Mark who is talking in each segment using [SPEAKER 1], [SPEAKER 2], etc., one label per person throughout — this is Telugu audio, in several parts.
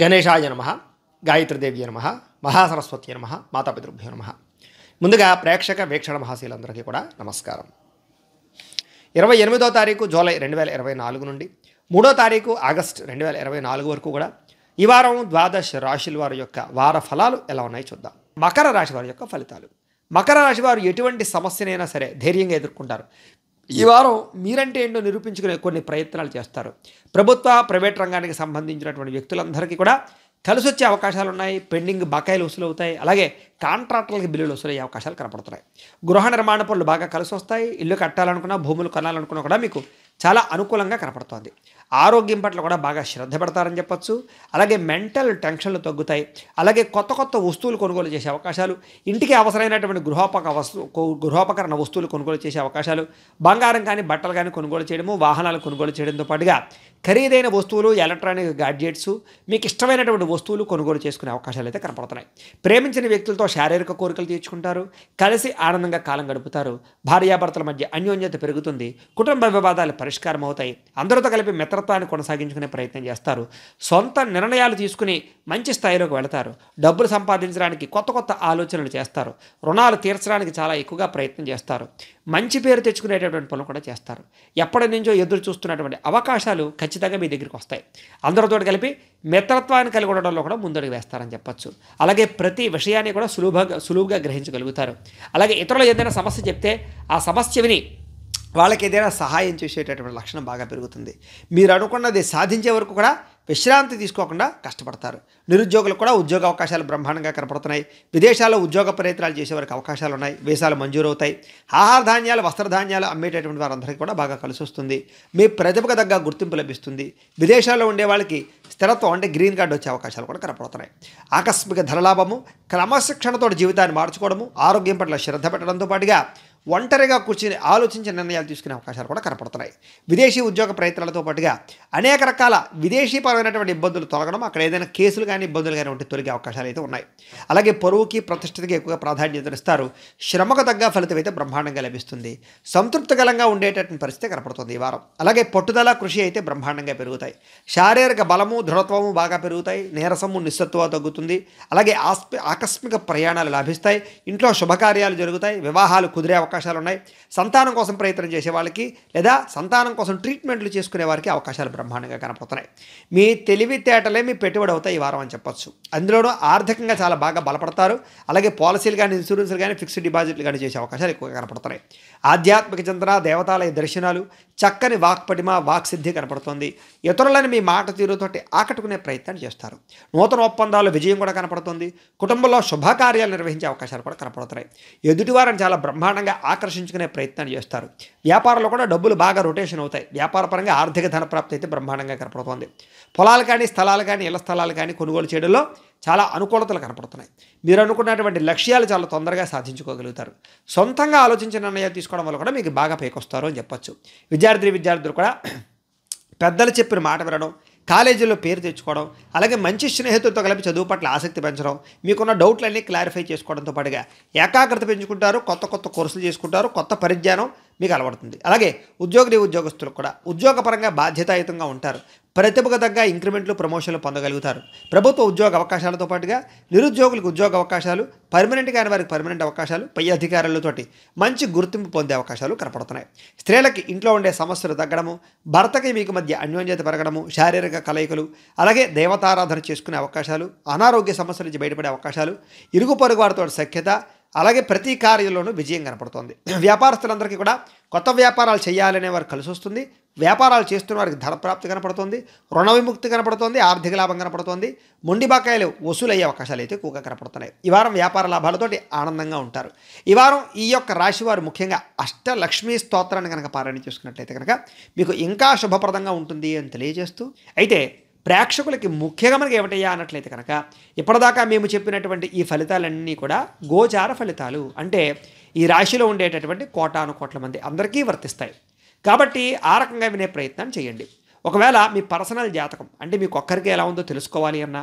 [SPEAKER 1] గణేశాయ నమ గాయత్రిదేవి నమ మహాసరస్వతి నమ మాతాపితృభ్యో నమ ముందుగా ప్రేక్షక వీక్షణ మహాశీలందరికీ కూడా నమస్కారం ఇరవై ఎనిమిదో తారీఖు జూలై రెండు వేల ఇరవై నాలుగు నుండి మూడో తారీఖు ఆగస్ట్ రెండు వేల ఇరవై నాలుగు వరకు కూడా ఈ వారం ద్వాదశ రాశుల వారి యొక్క వార ఫలాలు ఎలా ఉన్నాయో చూద్దాం మకర రాశి వారి యొక్క ఫలితాలు మకర రాశి వారు ఎటువంటి సమస్యనైనా సరే ధైర్యంగా ఎదుర్కొంటారు ఈ వారం మీరంటే ఏంటో నిరూపించుకునే కొన్ని ప్రయత్నాలు చేస్తారు ప్రభుత్వ ప్రైవేట్ రంగానికి సంబంధించినటువంటి వ్యక్తులందరికీ కూడా కలిసి వచ్చే అవకాశాలు ఉన్నాయి పెండింగ్ బకాయిలు వసూలు అవుతాయి అలాగే కాంట్రాక్టర్లకి బిల్లులు వసూలయ్యే అవకాశాలు కనపడుతున్నాయి గృహ నిర్మాణ పనులు బాగా కలిసి వస్తాయి ఇల్లు కట్టాలనుకున్నా భూములు కొనాలనుకున్నా కూడా మీకు చాలా అనుకూలంగా కనపడుతోంది ఆరోగ్యం పట్ల కూడా బాగా శ్రద్ధ పెడతారని చెప్పచ్చు అలాగే మెంటల్ టెన్షన్లు తగ్గుతాయి అలాగే కొత్త కొత్త వస్తువులు కొనుగోలు చేసే అవకాశాలు ఇంటికి అవసరమైనటువంటి గృహోపక వస్తు గృహోపకరణ వస్తువులు కొనుగోలు చేసే అవకాశాలు బంగారం కానీ బట్టలు కానీ కొనుగోలు చేయడము వాహనాలు కొనుగోలు చేయడంతో పాటుగా ఖరీదైన వస్తువులు ఎలక్ట్రానిక్ గాడ్జెట్స్ మీకు ఇష్టమైనటువంటి వస్తువులు కొనుగోలు చేసుకునే అవకాశాలు అయితే కనపడుతున్నాయి ప్రేమించిన వ్యక్తులతో శారీరక కోరికలు తీర్చుకుంటారు కలిసి ఆనందంగా కాలం గడుపుతారు భార్యాభర్తల మధ్య అన్యోన్యత పెరుగుతుంది కుటుంబ వివాదాలు పరిష్కారం అవుతాయి అందరితో కలిపి మిత్ర మిత్రత్వాన్ని కొనసాగించుకునే ప్రయత్నం చేస్తారు సొంత నిర్ణయాలు తీసుకుని మంచి స్థాయిలోకి వెళతారు డబ్బులు సంపాదించడానికి కొత్త కొత్త ఆలోచనలు చేస్తారు రుణాలు తీర్చడానికి చాలా ఎక్కువగా ప్రయత్నం చేస్తారు మంచి పేరు తెచ్చుకునేటటువంటి పనులు కూడా చేస్తారు ఎప్పటి నుంచో ఎదురు చూస్తున్నటువంటి అవకాశాలు ఖచ్చితంగా మీ దగ్గరికి వస్తాయి అందరితో కలిపి మిత్రత్వాన్ని కలిగి ఉండడంలో కూడా ముందడుగు వేస్తారని చెప్పచ్చు అలాగే ప్రతి విషయాన్ని కూడా సులువుగా సులువుగా గ్రహించగలుగుతారు అలాగే ఇతరులు ఏదైనా సమస్య చెప్తే ఆ సమస్య విని వాళ్ళకి ఏదైనా సహాయం చేసేటటువంటి లక్షణం బాగా పెరుగుతుంది మీరు అనుకున్నది సాధించే వరకు కూడా విశ్రాంతి తీసుకోకుండా కష్టపడతారు నిరుద్యోగులకు కూడా ఉద్యోగ అవకాశాలు బ్రహ్మాండంగా కనపడుతున్నాయి విదేశాల్లో ఉద్యోగ ప్రయత్నాలు చేసేవారికి అవకాశాలు ఉన్నాయి వీసాలు మంజూరవుతాయి ఆహార ధాన్యాలు వస్త్రధాన్యాలు అమ్మేటటువంటి వారందరికీ కూడా బాగా కలిసి వస్తుంది మీ ప్రతిభకు తగ్గ గుర్తింపు లభిస్తుంది విదేశాల్లో ఉండే వాళ్ళకి స్థిరత్వం అంటే గ్రీన్ కార్డు వచ్చే అవకాశాలు కూడా కనపడుతున్నాయి ఆకస్మిక ధనలాభము క్రమశిక్షణతో జీవితాన్ని మార్చుకోవడము ఆరోగ్యం పట్ల శ్రద్ధ పెట్టడంతో పాటుగా ఒంటరిగా కూర్చుని ఆలోచించి నిర్ణయాలు తీసుకునే అవకాశాలు కూడా కనపడుతున్నాయి విదేశీ ఉద్యోగ ప్రయత్నాలతో పాటుగా అనేక రకాల విదేశీపరమైనటువంటి ఇబ్బందులు తొలగడం అక్కడ ఏదైనా కేసులు కానీ ఇబ్బందులు కానీ ఉంటే తొలగే అవకాశాలు అయితే ఉన్నాయి అలాగే పొరువుకి ప్రతిష్టతకి ఎక్కువగా ప్రాధాన్యతనిస్తారు శ్రమకు తగ్గ ఫలితం అయితే బ్రహ్మాండంగా లభిస్తుంది సంతృప్తికరంగా ఉండేటటువంటి పరిస్థితి కనపడుతుంది ఈ వారం అలాగే పట్టుదల కృషి అయితే బ్రహ్మాండంగా పెరుగుతాయి శారీరక బలము దృఢత్వము బాగా పెరుగుతాయి నీరసము నిస్సత్వ తగ్గుతుంది అలాగే ఆస్ ఆకస్మిక ప్రయాణాలు లభిస్తాయి ఇంట్లో శుభకార్యాలు జరుగుతాయి వివాహాలు కుదిరే అవకాశాలు ఉన్నాయి సంతానం కోసం ప్రయత్నం చేసే వాళ్ళకి లేదా సంతానం కోసం ట్రీట్మెంట్లు చేసుకునే వారికి అవకాశాలు బ్రహ్మాండంగా కనపడుతున్నాయి మీ తెలివితేటలే మీ పెట్టుబడి అవుతాయి ఈ వారం అని చెప్పొచ్చు అందులోనూ ఆర్థికంగా చాలా బాగా బలపడతారు అలాగే పాలసీలు కానీ ఇన్సూరెన్స్లు కానీ ఫిక్స్డ్ డిపాజిట్లు కానీ చేసే అవకాశాలు ఎక్కువగా కనపడుతున్నాయి ఆధ్యాత్మిక చింతన దేవతాలయ దర్శనాలు చక్కని వాక్పటిమ వాక్సిద్ధి కనపడుతుంది ఇతరులను మీ మాట తీరుతోటి ఆకట్టుకునే ప్రయత్నం చేస్తారు నూతన ఒప్పందాలు విజయం కూడా కనపడుతుంది కుటుంబంలో శుభకార్యాలు నిర్వహించే అవకాశాలు కూడా కనపడుతున్నాయి ఎదుటివారిని చాలా బ్రహ్మాండంగా ఆకర్షించుకునే ప్రయత్నం చేస్తారు వ్యాపారంలో కూడా డబ్బులు బాగా రొటేషన్ అవుతాయి వ్యాపారపరంగా ఆర్థిక ధన ప్రాప్తి అయితే బ్రహ్మాండంగా కనపడుతుంది పొలాలు కానీ స్థలాలు కానీ ఇళ్ల స్థలాలు కానీ కొనుగోలు చేయడంలో చాలా అనుకూలతలు కనపడుతున్నాయి మీరు అనుకున్నటువంటి లక్ష్యాలు చాలా తొందరగా సాధించుకోగలుగుతారు సొంతంగా ఆలోచించిన నిర్ణయాలు తీసుకోవడం వల్ల కూడా మీకు బాగా పైకొస్తారు అని చెప్పొచ్చు విద్యార్థి విద్యార్థులు కూడా పెద్దలు చెప్పిన మాట వినడం కాలేజీలో పేరు తెచ్చుకోవడం అలాగే మంచి స్నేహితులతో కలిపి చదువు పట్ల ఆసక్తి పెంచడం మీకున్న డౌట్లన్నీ క్లారిఫై చేసుకోవడంతో పాటుగా ఏకాగ్రత పెంచుకుంటారు కొత్త కొత్త కోర్సులు చేసుకుంటారు కొత్త పరిజ్ఞానం మీకు అలవడుతుంది అలాగే ఉద్యోగులు ఉద్యోగస్తులు కూడా ఉద్యోగపరంగా బాధ్యతాయుతంగా ఉంటారు ప్రతిభకు తగ్గ ఇంక్రిమెంట్లు ప్రమోషన్లు పొందగలుగుతారు ప్రభుత్వ ఉద్యోగ అవకాశాలతో పాటుగా నిరుద్యోగులకు ఉద్యోగ అవకాశాలు పర్మనెంట్ కాని వారికి పర్మనెంట్ అవకాశాలు పై అధికారులతోటి మంచి గుర్తింపు పొందే అవకాశాలు కనపడుతున్నాయి స్త్రీలకి ఇంట్లో ఉండే సమస్యలు తగ్గడము భర్తకి మీకు మధ్య అన్యోన్యత పెరగడము శారీరక కలయికలు అలాగే దేవతారాధన చేసుకునే అవకాశాలు అనారోగ్య సమస్యల నుంచి బయటపడే అవకాశాలు ఇరుగు పొరుగు వారితో సఖ్యత అలాగే ప్రతి కార్యంలోనూ విజయం కనపడుతోంది వ్యాపారస్తులందరికీ కూడా కొత్త వ్యాపారాలు చేయాలనే వారు కలిసి వస్తుంది వ్యాపారాలు చేస్తున్న వారికి ధనప్రాప్తి కనపడుతుంది రుణ విముక్తి కనపడుతోంది ఆర్థిక లాభం కనపడుతోంది మొండి బకాయిలు వసూలయ్యే అవకాశాలు అయితే ఎక్కువగా కనపడుతున్నాయి ఈ వారం వ్యాపార లాభాలతోటి ఆనందంగా ఉంటారు ఈ వారం ఈ యొక్క రాశి వారు ముఖ్యంగా అష్టలక్ష్మీ స్తోత్రాన్ని కనుక పారాయణ చేసుకున్నట్లయితే కనుక మీకు ఇంకా శుభప్రదంగా ఉంటుంది అని తెలియజేస్తూ అయితే ప్రేక్షకులకి ముఖ్యంగా మనకి ఏమిటయ్యా అన్నట్లయితే కనుక ఇప్పటిదాకా మేము చెప్పినటువంటి ఈ ఫలితాలన్నీ కూడా గోచార ఫలితాలు అంటే ఈ రాశిలో ఉండేటటువంటి కోటాను కోట్ల మంది అందరికీ వర్తిస్తాయి కాబట్టి ఆ రకంగా వినే ప్రయత్నం చేయండి ఒకవేళ మీ పర్సనల్ జాతకం అంటే మీకు ఒక్కరికి ఎలా ఉందో తెలుసుకోవాలి అన్నా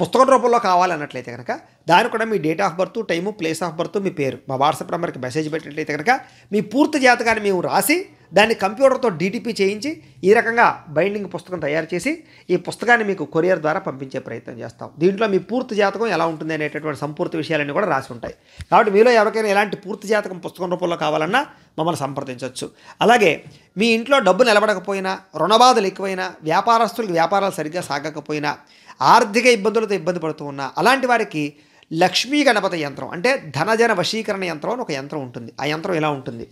[SPEAKER 1] పుస్తకం రూపంలో కావాలన్నట్లయితే కనుక దాని కూడా మీ date of birth time place of birth మీ పేరు మా వాట్సాప్ నెంబర్కి మెసేజ్ పెట్టినట్లయితే కనుక మీ పూర్తి జాతకాన్ని మేము రాసి దాన్ని కంప్యూటర్తో డీటీపీ చేయించి ఈ రకంగా బైండింగ్ పుస్తకం తయారు చేసి ఈ పుస్తకాన్ని మీకు కొరియర్ ద్వారా పంపించే ప్రయత్నం చేస్తాం దీంట్లో మీ పూర్తి జాతకం ఎలా ఉంటుంది అనేటటువంటి సంపూర్తి విషయాలన్నీ కూడా రాసి ఉంటాయి కాబట్టి మీలో ఎవరికైనా ఎలాంటి పూర్తి జాతకం పుస్తకం రూపంలో కావాలన్నా మమ్మల్ని సంప్రదించవచ్చు అలాగే మీ ఇంట్లో డబ్బు నిలబడకపోయినా రుణబాధలు ఎక్కువైనా వ్యాపారస్తులకు వ్యాపారాలు సరిగ్గా సాగకపోయినా ఆర్థిక ఇబ్బందులతో ఇబ్బంది పడుతూ ఉన్న అలాంటి వారికి లక్ష్మీ గణపతి యంత్రం అంటే ధనజన వశీకరణ యంత్రం అని ఒక యంత్రం ఉంటుంది ఆ యంత్రం ఎలా ఉంటుంది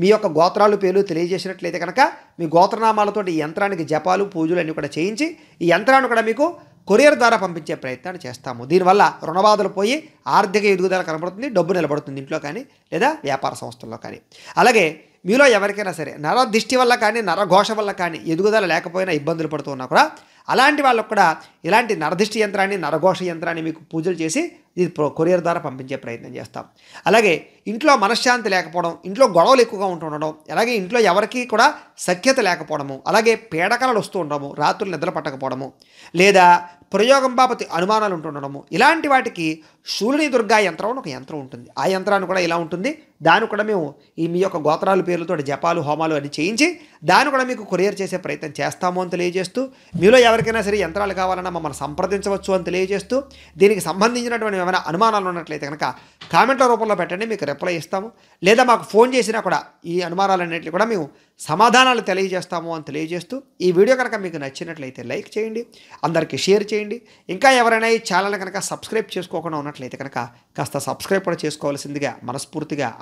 [SPEAKER 1] మీ యొక్క గోత్రాలు పేర్లు తెలియజేసినట్లయితే కనుక మీ గోత్రనామాలతో ఈ యంత్రానికి జపాలు పూజలు అన్నీ కూడా చేయించి ఈ యంత్రాన్ని కూడా మీకు కొరియర్ ద్వారా పంపించే ప్రయత్నాన్ని చేస్తాము దీనివల్ల రుణబాధలు పోయి ఆర్థిక ఎదుగుదల కనబడుతుంది డబ్బు నిలబడుతుంది ఇంట్లో కానీ లేదా వ్యాపార సంస్థల్లో కానీ అలాగే మీలో ఎవరికైనా సరే నర దిష్టి వల్ల కానీ నరఘోష వల్ల కానీ ఎదుగుదల లేకపోయినా ఇబ్బందులు పడుతూ ఉన్నా కూడా అలాంటి వాళ్ళకు కూడా ఇలాంటి నరదిష్టి యంత్రాన్ని నరఘోష యంత్రాన్ని మీకు పూజలు చేసి ఇది కొరియర్ ద్వారా పంపించే ప్రయత్నం చేస్తాం అలాగే ఇంట్లో మనశ్శాంతి లేకపోవడం ఇంట్లో గొడవలు ఎక్కువగా ఉంటుండడం అలాగే ఇంట్లో ఎవరికి కూడా సఖ్యత లేకపోవడము అలాగే పేడకాలలు వస్తూ ఉండడము రాత్రులు నిద్ర పట్టకపోవడము లేదా ప్రయోగం బాపతి అనుమానాలు ఉంటుండడము ఇలాంటి వాటికి సూర్యుని దుర్గా యంత్రం ఒక యంత్రం ఉంటుంది ఆ యంత్రాన్ని కూడా ఇలా ఉంటుంది దాన్ని కూడా మేము ఈ మీ యొక్క గోత్రాల పేర్లతో జపాలు హోమాలు అన్ని చేయించి దాన్ని కూడా మీకు కొరియర్ చేసే ప్రయత్నం చేస్తాము అని తెలియజేస్తూ మీలో ఎవరికైనా సరే యంత్రాలు కావాలన్నా మమ్మల్ని సంప్రదించవచ్చు అని తెలియజేస్తూ దీనికి సంబంధించినటువంటి ఏమైనా అనుమానాలు ఉన్నట్లయితే కనుక కామెంట్ల రూపంలో పెట్టండి మీకు రిప్లై ఇస్తాము లేదా మాకు ఫోన్ చేసినా కూడా ఈ అనుమానాలన్నింటినీ కూడా మేము సమాధానాలు తెలియజేస్తాము అని తెలియజేస్తూ ఈ వీడియో కనుక మీకు నచ్చినట్లయితే లైక్ చేయండి అందరికీ షేర్ చేయండి ఇంకా ఎవరైనా ఈ ఛానల్ కనుక సబ్స్క్రైబ్ చేసుకోకుండా ఉన్నట్లయితే కనుక కాస్త సబ్స్క్రైబ్ కూడా చేసుకోవాల్సిందిగా మనస్ఫూర్తిగా